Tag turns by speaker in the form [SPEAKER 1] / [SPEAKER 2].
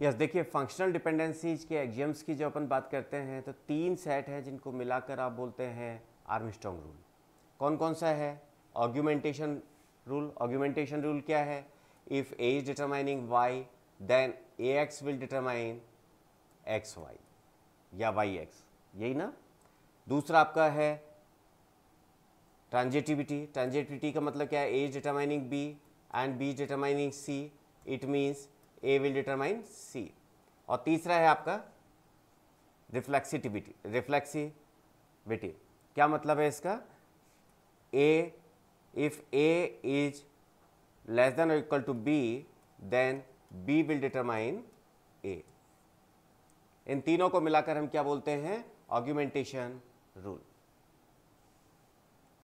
[SPEAKER 1] yes देखिए functional dependencies के axioms की जब अपन बात करते हैं तो तीन सेट हैं जिनको मिलाकर आप बोलते हैं आर्मस्ट्रॉन्ग रूल कौन कौन सा है ऑर्ग्यूमेंटेशन रूल ऑर्ग्यूमेंटेशन रूल क्या है if A is determining Y then A X will determine X Y या वाई एक्स यही ना दूसरा आपका है ट्रांजेटिविटी ट्रांजेटिविटी का मतलब क्या है A is determining B and B determining C it means A will determine C और तीसरा है आपका रिफ्लेक्सिटिविटी रिफ्लेक्सिविटी क्या मतलब है इसका A if A is less than और equal to B then B will determine A इन तीनों को मिलाकर हम क्या बोलते हैं ऑग्यूमेंटेशन
[SPEAKER 2] रूल